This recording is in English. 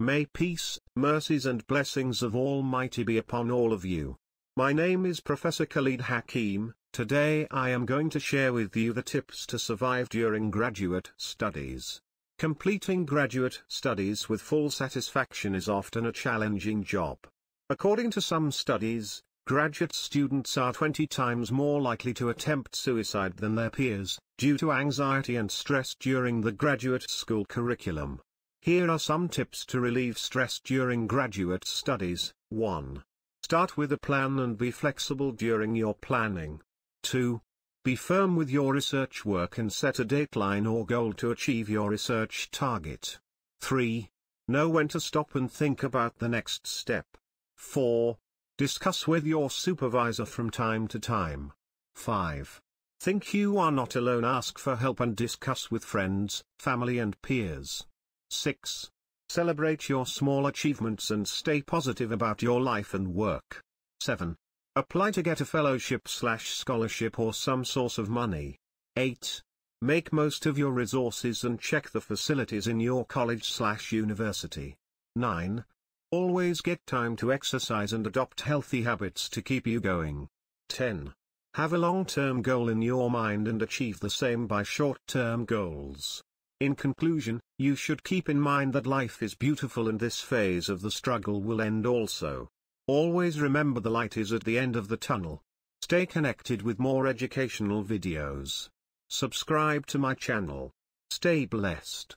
May peace, mercies and blessings of Almighty be upon all of you. My name is Professor Khalid Hakim, today I am going to share with you the tips to survive during graduate studies. Completing graduate studies with full satisfaction is often a challenging job. According to some studies, graduate students are 20 times more likely to attempt suicide than their peers, due to anxiety and stress during the graduate school curriculum. Here are some tips to relieve stress during graduate studies. 1. Start with a plan and be flexible during your planning. 2. Be firm with your research work and set a dateline or goal to achieve your research target. 3. Know when to stop and think about the next step. 4. Discuss with your supervisor from time to time. 5. Think you are not alone ask for help and discuss with friends, family and peers. 6. Celebrate your small achievements and stay positive about your life and work. 7. Apply to get a fellowship slash scholarship or some source of money. 8. Make most of your resources and check the facilities in your college slash university. 9. Always get time to exercise and adopt healthy habits to keep you going. 10. Have a long-term goal in your mind and achieve the same by short-term goals. In conclusion, you should keep in mind that life is beautiful and this phase of the struggle will end also. Always remember the light is at the end of the tunnel. Stay connected with more educational videos. Subscribe to my channel. Stay blessed.